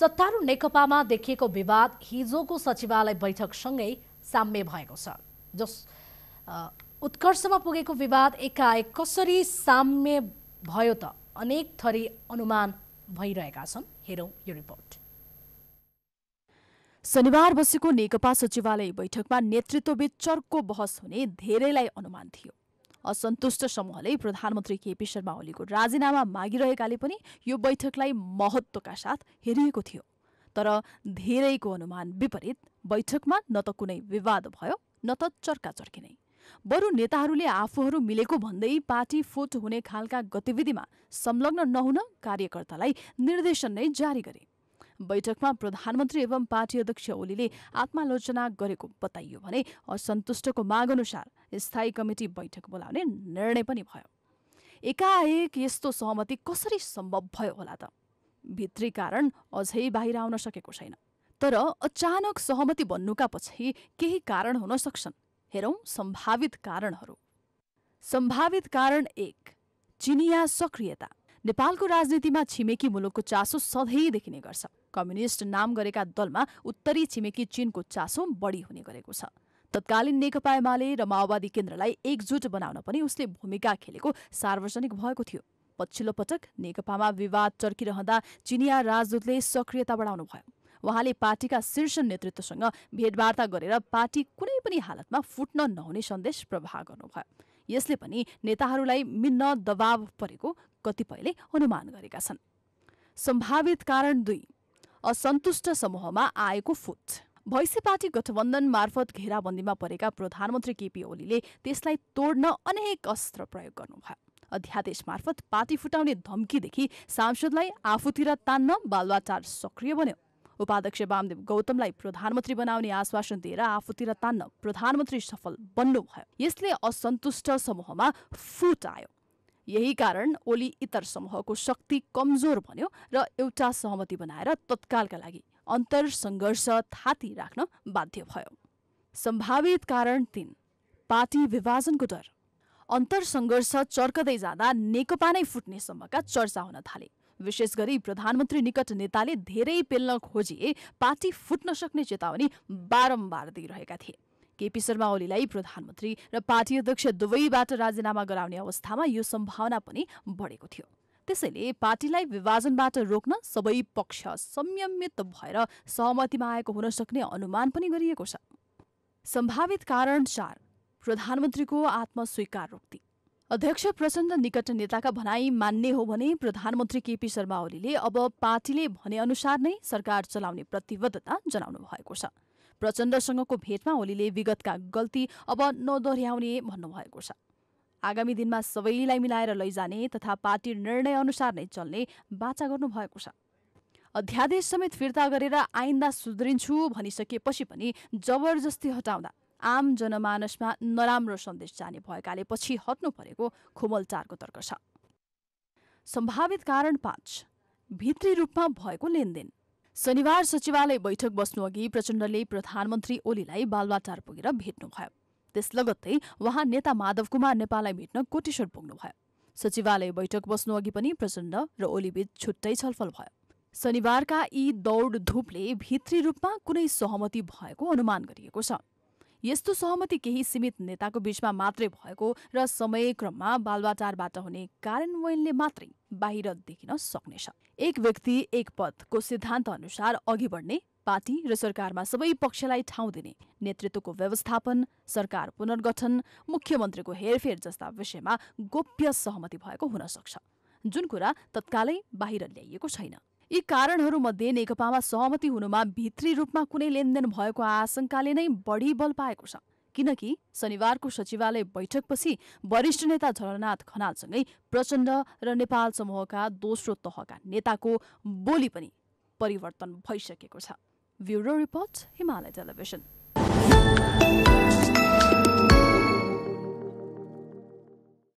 सत्तारूढ नेकपामा देखिएको विवाद हिजोको सचिवालय बैठकसँगै साम्य भएको छ जस उत्कर्षमा पुगेको विवाद एकाएक कसरी साम्य भयो त अनेक थरी अनुमान भइरहेका छन् हेरौँ यो रिपोर्ट शनिबार बसेको नेकपा सचिवालय बैठकमा नेतृत्वबीच चर्को बहस हुने धेरैलाई अनुमान थियो असन्तुष्ट समूहले प्रधानमन्त्री केपी शर्मा ओलीको राजीनामा मागिरहेकाले पनि यो बैठकलाई महत्त्वका साथ हेरिएको थियो तर धेरैको अनुमान विपरीत बैठकमा न त कुनै विवाद भयो न त चर्काचर्की नै बरु नेताहरूले आफूहरू मिलेको भन्दै पार्टी फुट हुने खालका गतिविधिमा संलग्न नहुन कार्यकर्तालाई निर्देशन नै जारी गरे बैठकमा प्रधानमन्त्री एवं पार्टी अध्यक्ष ओलीले आत्मालोचना गरेको बताइयो भने असन्तुष्टको माग अनुसार स्थायी कमिटी बैठक बोलाउने निर्णय पनि भयो एकाएक यस्तो सहमति कसरी सम्भव भयो होला त भित्री कारण अझै बाहिर आउन सकेको छैन तर अचानक सहमति बन्नुका पछि केही कारण हुन सक्छन् हेरौँ सम्भावित कारणहरू सम्भावित कारण एक चिनिया सक्रियता नेपालको राजनीतिमा छिमेकी मुलुकको चासो सधैँ देखिने गर्छ कम्युनिस्ट नाम गरेका दलमा उत्तरी छिमेकी चीनको चासो बढी हुने गरेको छ तत्कालीन नेकपा एमाले र माओवादी केन्द्रलाई एकजुट बनाउन पनि उसले भूमिका खेलेको सार्वजनिक भएको थियो पछिल्लो पटक नेकपामा विवाद चर्किरहँदा चिनिया राजदूतले सक्रियता बढाउनु भयो उहाँले पार्टीका शीर्ष नेतृत्वसँग भेटवार्ता गरेर पार्टी कुनै पनि हालतमा फुट्न नहुने सन्देश प्रवाह गर्नुभयो यसले पनि नेताहरूलाई मिन्न दबाव परेको कतिपयले अनुमान गरेका छन् सम्भावित कारण दुई असन्तुष्ट समूहमा आएको फुट भैँसी पार्टी गठबन्धन मार्फत घेराबन्दीमा परेका प्रधानमन्त्री केपी ओलीले त्यसलाई तोड्न अनेक अस्त्र प्रयोग गर्नुभयो अध्यादेश मार्फत पार्टी फुटाउने धम्कीदेखि सांसदलाई आफूतिर तान्न बालुवाचार सक्रिय बन्यो उपाध्यक्ष वामदेव गौतमलाई प्रधानमन्त्री बनाउने आश्वासन दिएर आफूतिर तान्न प्रधानमन्त्री सफल बन्नुभयो यसले असन्तुष्ट समूहमा फुट आयो यही कारण ओली इतर समूहको शक्ति कमजोर भन्यो र एउटा सहमति बनाएर तत्कालका लागि अन्तर सङ्घर्ष थाती राख्न बाध्य भयो सम्भावित कारण तिन पार्टी विभाजनको डर अन्तर सङ्घर्ष चर्कदै जाँदा नेकपा नै सम्मका चर्चा हुन थाले विशेष गरी प्रधानमन्त्री निकट नेताले धेरै पेल्न खोजिए पार्टी फुट्न सक्ने चेतावनी बारम्बार दिइरहेका थिए केपी शर्मा ओलीलाई प्रधानमन्त्री र पार्टी अध्यक्ष दुवैबाट राजीनामा गराउने अवस्थामा यो सम्भावना पनि बढेको थियो त्यसैले पार्टीलाई विभाजनबाट रोक्न सबै पक्ष संयमित भएर सहमतिमा आएको हुन सक्ने अनुमान पनि गरिएको छ सम्भावित कारण चार प्रधानमन्त्रीको आत्मस्वीकारोक्ति अध्यक्ष प्रचण्ड निकट नेताका भनाई मान्ने हो भने प्रधानमन्त्री केपी शर्मा ओलीले अब पार्टीले भनेअनुसार नै सरकार चलाउने प्रतिबद्धता जनाउनु भएको छ प्रचण्डसँगको भेटमा ओलीले विगतका गल्ती अब नदोहोऱ्याउने भन्नुभएको छ आगामी दिनमा सबैलाई मिलाएर लैजाने तथा पार्टी निर्णय अनुसार नै चल्ने बाचा गर्नुभएको छ अध्यादेश समेत फिर्ता गरेर आइन्दा सुध्रिन्छु भनिसकेपछि पनि जबरजस्ती हटाउँदा आम जनमानसमा नराम्रो सन्देश जाने भएकाले पछि हट्नु परेको खुमलचारको तर्क छ सम्भावित कारण पाँच भित्री रूपमा भएको लेनदेन शनिबार सचिवालय बैठक बस्नुअघि प्रचण्डले प्रधानमन्त्री ओलीलाई बालवाटार पुगेर भेट्नुभयो त्यस लगत्तै उहाँ नेता माधव कुमार नेपाललाई भेट्न कोटेश्वर पुग्नुभयो सचिवालय बैठक बस्नु अघि पनि प्रचण्ड र ओलीबीच छुट्टै छलफल भयो शनिबारका यी दौड धुपले भित्री रूपमा कुनै सहमति भएको अनुमान गरिएको छ यस्तो सहमति केही सीमित नेताको बीचमा मात्रै भएको र समयक्रममा बालवाटारबाट हुने कार्यान्वयनले मात्रै बाहिर देखिन सक्नेछ एक व्यक्ति एक पदको सिद्धान्त अनुसार अघि बढ्ने पार्टी र सरकारमा सबै पक्षलाई ठाउँ दिने नेतृत्वको व्यवस्थापन सरकार पुनर्गठन मुख्यमन्त्रीको हेरफेर जस्ता विषयमा गोप्य सहमति भएको हुन सक्छ जुन कुरा तत्कालै बाहिर ल्याइएको छैन यी कारणहरूमध्ये नेकपामा सहमति हुनुमा भित्री रूपमा कुनै लेनदेन भएको आशंकाले नै बढी बल पाएको छ किनकि शनिबारको सचिवालय बैठकपछि वरिष्ठ नेता झलनाथ खनालसँगै प्रचण्ड र नेपाल समूहका दोस्रो तहका नेताको बोली पनि परिवर्तन भइसकेको छ Bureau Report, Himalaya Television.